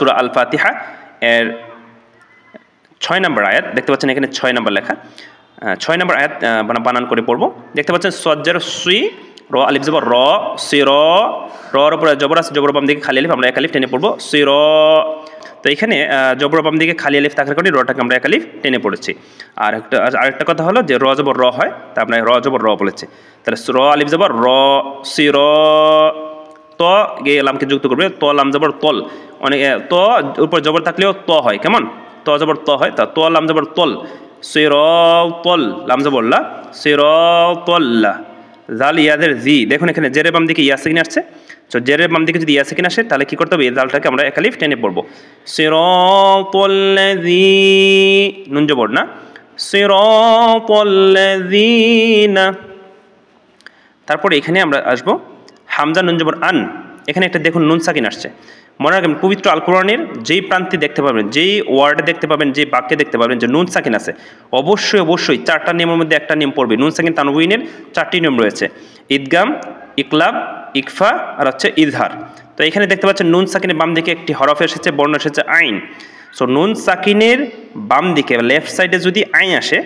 সুরা আল ফাতিহা এর ছয় নম্বর আয়াত দেখতে পাচ্ছেন এখানে ছয় নম্বর লেখা ছয় নম্বর আয়াত মানে বানান করে পড়বো দেখতে পাচ্ছেন সজ্জার সুই র আলিফ জবর র সি র রর উপরে জবর আছে জবর বাম দিকে খালি আলিফ আমরা এক আলিফ টেনে পড়বো সি র তো এখানে জবর বাম দিকে খালি আলিফ থাকার কারণে রটাকে আমরা এক আলিফ টেনে পড়েছি আর একটা আরেকটা কথা হলো যে র জবর র হয় তা আমরা র জবর র বলেছি তাহলে র আলিফ জবর র সি র গিয়ে লামকে যুক্ত করবে ত লাম জবর তল অনেক ত উপর জবর থাকলেও ত হয় কেমন ত জবর ত হয় তা ত লাম জবর তল তল লাম জবর লা তল্লা জাল ইয়াদের জি দেখুন এখানে জেরে বাম দিকে ইয়াসে কিনে আসছে তো জেরে বাম দিকে যদি কিনে আসে তাহলে কী করতে হবে এই জালটাকে আমরা একালিফ টেনে পড়বো সেরতল্লাজি নুন জবর না সেরতল্লাজি না তারপরে এখানে আমরা আসবো হামজা নুনজবর আন এখানে একটা দেখুন নুন সাকিন আসছে মনে রাখবেন পবিত্র আল কোরআনের যেই প্রান্তে দেখতে পাবেন যেই ওয়ার্ডে দেখতে পাবেন যে বাক্যে দেখতে পাবেন যে নুন সাকিন আছে অবশ্যই অবশ্যই চারটা নিয়মের মধ্যে একটা নিয়ম পড়বে নুন সাকিন তানবিনের চারটি নিয়ম রয়েছে ঈদগাম ইকলাব ইকফা আর হচ্ছে ইজহার তো এখানে দেখতে পাচ্ছেন নুন সাকিনের বাম দিকে একটি হরফ এসেছে বর্ণ এসেছে আইন সো নুন সাকিনের বাম দিকে লেফট সাইডে যদি আইন আসে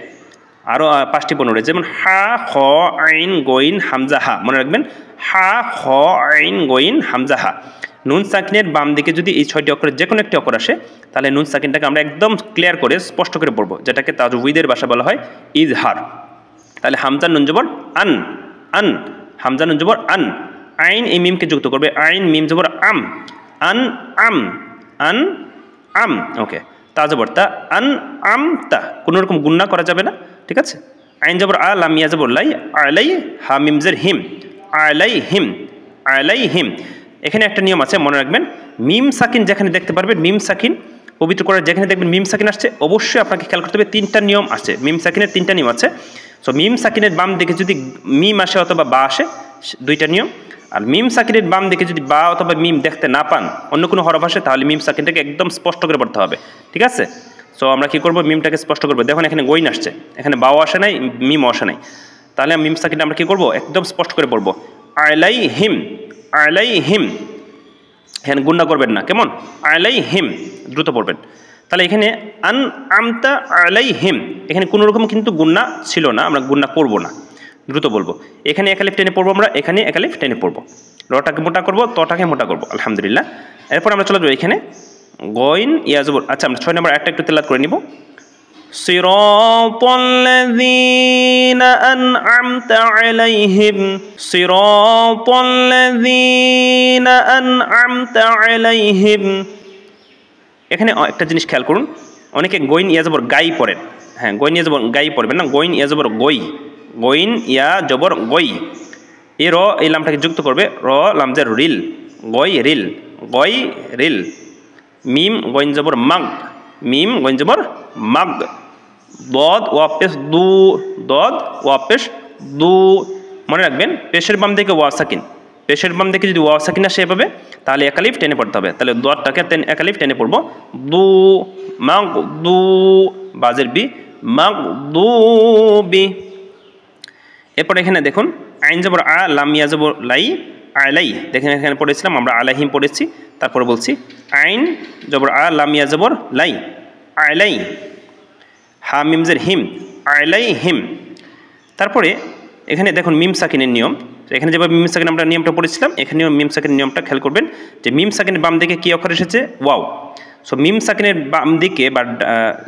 আরও পাঁচটি বর্ণ রয়েছে যেমন হা খ আইন গইন হামজা হা মনে রাখবেন হা খ আইন গইন হামজা হা নুন সাকিনের বাম দিকে যদি এই ছয়টি অক্ষরের যে কোনো একটি অক্ষর আসে তাহলে নুন সাকিনটাকে আমরা একদম ক্লিয়ার করে স্পষ্ট করে পড়বো যেটাকে তাজউইদের বাসা বলা হয় ইজহার তাহলে হামজা নুন জবর আন আন হামজা নুনজবর আন আইন এই মিমকে যুক্ত করবে আইন মিম জবর আম আন আম আন আম ওকে তা জবর তা আন আম তা কোনো রকম গুন্না করা যাবে না ঠিক আছে আইন জবর আ লামিয়া জবর লাই আলাই মিমজের হিম আলাই হিম আলাই হিম এখানে একটা নিয়ম আছে মনে রাখবেন মিম সাকিন যেখানে দেখতে পারবেন মিম সাকিন পবিত্র করার যেখানে দেখবেন মিম সাকিন আসছে অবশ্যই আপনাকে খেয়াল করতে হবে তিনটা নিয়ম আছে মিম সাকিনের তিনটা নিয়ম আছে সো মিম সাকিনের বাম দেখে যদি মিম আসে অথবা বা আসে দুইটা নিয়ম আর মিম সাকিনের বাম দেখে যদি বা অথবা মিম দেখতে না পান অন্য কোনো হরফ আসে তাহলে মিম সাকিনটাকে একদম স্পষ্ট করে পড়তে হবে ঠিক আছে সো আমরা কি করব মিমটাকে স্পষ্ট করবো দেখুন এখানে গইন আসছে এখানে বাও আসে নাই মিম আসে নাই তাহলে মিম সাকিনটা আমরা কি করবো একদম স্পষ্ট করে পড়বো আলাই হিম আলাই হিম হ্যাঁ গুন্ডা করবেন না কেমন আলাই হিম দ্রুত পড়বেন তাহলে এখানে আন আমতা আলাই হিম এখানে কোনো রকম কিন্তু গুন্না ছিল না আমরা গুন্না করবো না দ্রুত বলবো এখানে একালিফ টেনে পড়বো আমরা এখানে লিফ টেনে পড়বো রটাকে মোটা করবো তটাকে মোটা করবো আলহামদুলিল্লাহ এরপর আমরা চলে যাবো এখানে গইন ইয়াজবর আচ্ছা আমরা ছয় নম্বর একটা একটু তেলাত করে নিব صراط الذين أنعمت عليهم صراط الذين أنعمت عليهم এখানে একটা জিনিস খেয়াল করুন অনেকে গোইন ইয়া জবর গাই পড়েন হ্যাঁ গোইন ইয়া জবর গাই পড়বেন না গোইন ইয়া জবর গই গোইন ইয়া জবর গই এই র এই লামটাকে যুক্ত করবে র লাম যে রিল গই রিল গই রিল মিম গোইন জবর মাগ মিম জবর মাগ দদ ওয়াপেস দু দদ ওয়াপেস দু মনে রাখবেন পেশের বাম দিকে ওয়াসাকিন পেশের বাম দিকে যদি ওয়াসাকিন আসে এভাবে তাহলে একালিফ টেনে পড়তে হবে তাহলে দদটাকে একালিফ টেনে পড়বো দু মাগ দু বাজের বি মাগ দু বি এরপর এখানে দেখুন আইন যাবর আ লামিয়া যাবর লাই আলাই দেখেন এখানে পড়েছিলাম আমরা আলাহিম পড়েছি তারপরে বলছি আইন জবর আ লামিয়া জবর লাই আলাই হা মিমজের হিম আয়লাই হিম তারপরে এখানে দেখুন মিম সাকিনের নিয়ম এখানে যেভাবে মিম সাকিন আমরা নিয়মটা পড়েছিলাম এখানেও মিম সাকিনের নিয়মটা খেয়াল করবেন যে মিম সাকিনের বাম দিকে কী অক্ষর এসেছে ওয়াও সো মিম সাকিনের বাম দিকে বা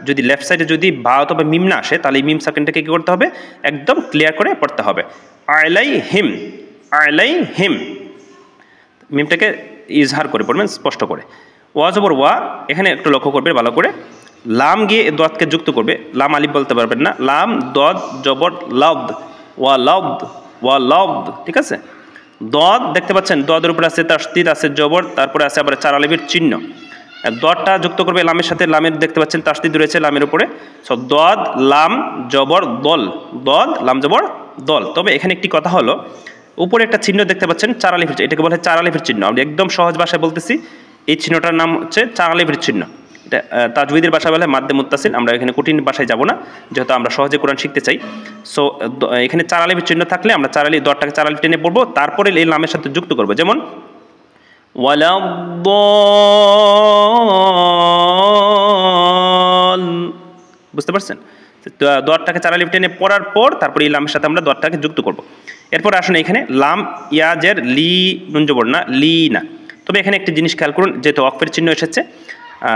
যদি লেফট সাইডে যদি বা অথবা মিম না আসে তাহলে মিম সাকিনটাকে কী করতে হবে একদম ক্লিয়ার করে পড়তে হবে আয়লাই হিম আয়লাই হিম মিমটাকে ইজহার করে পড়বেন স্পষ্ট করে ওয়াজ ওভার ওয়া এখানে একটু লক্ষ্য করবেন ভালো করে লাম গিয়ে দদকে যুক্ত করবে লাম আলিফ বলতে পারবেন না লাম দদ জবর লবদ ওয়া লব্দ ওয়া লব্দ ঠিক আছে দদ দেখতে পাচ্ছেন দদের উপরে আছে স্থির আছে জবর তারপরে আছে আবার চার আলিফের চিহ্ন দদটা যুক্ত করবে লামের সাথে লামের দেখতে পাচ্ছেন তাস্তি রয়েছে লামের উপরে সো দদ লাম জবর দল দদ লাম জবর দল তবে এখানে একটি কথা হলো উপরে একটা চিহ্ন দেখতে পাচ্ছেন চার আলিফের এটাকে বলে চার আলিফের চিহ্ন আমি একদম সহজ ভাষায় বলতেছি এই চিহ্নটার নাম হচ্ছে চার আলিফের চিহ্ন এটা তাজবিদের বাসা বলে মাদ্দে মুতাসিল আমরা এখানে কঠিন বাসায় যাব না যেহেতু আমরা সহজে কোরআন শিখতে চাই সো এখানে চারালির চিহ্ন থাকলে আমরা চারালি দরটাকে চারালি টেনে পড়বো তারপরে এই লামের সাথে যুক্ত করবো যেমন বুঝতে পারছেন দরটাকে চারা লিপ টেনে পড়ার পর তারপরে এই লামের সাথে আমরা দরটাকে যুক্ত করব। এরপর আসুন এখানে লাম ইয়াজের লি নুঞ্জবর না লি না তবে এখানে একটি জিনিস খেয়াল করুন যেহেতু অক্ষের চিহ্ন এসেছে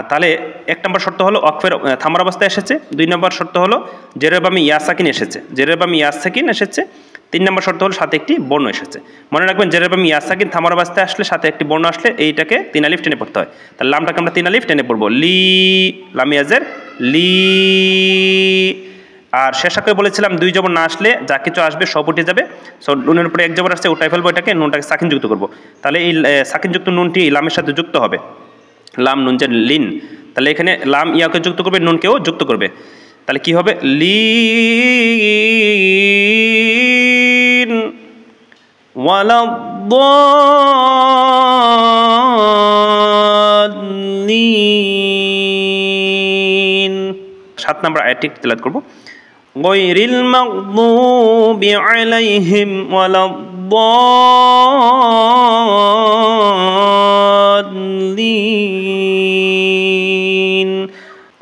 তাহলে এক নম্বর শর্ত হলো অক্ষের থামার অবস্থায় এসেছে দুই নম্বর শর্ত হলো জেরেবামি ইয়াসাকিন এসেছে জেরেবামি ইয়াসাকিন এসেছে তিন নম্বর শর্ত হলো সাথে একটি বর্ণ এসেছে মনে রাখবেন জেরেবামি ইয়াসাকিন থামার অবস্থায় আসলে সাথে একটি বর্ণ আসলে এইটাকে তিনালিফ টেনে পড়তে হয় তাহলে লামটাকে আমরা তিনালিফ টেনে পড়বো লি লামিয়াজের লি আর শেষাকে বলেছিলাম দুই জবর না আসলে যা কিছু আসবে সব উঠে যাবে সো নুনের উপরে এক জবর আসছে ওটাই ফেলবো এটাকে নুনটাকে সাকিনযুক্ত করবো তাহলে এই সাকিনযুক্ত নুনটি লামের সাথে যুক্ত হবে লাম নুন যে লিন তাহলে এখানে লাম ইয়াকে যুক্ত করবে নুনকেও যুক্ত করবে তাহলে কি হবে লি সাত নম্বর আয়াতটি তেলাত করবো غير المغضوب عليهم ولا الضالين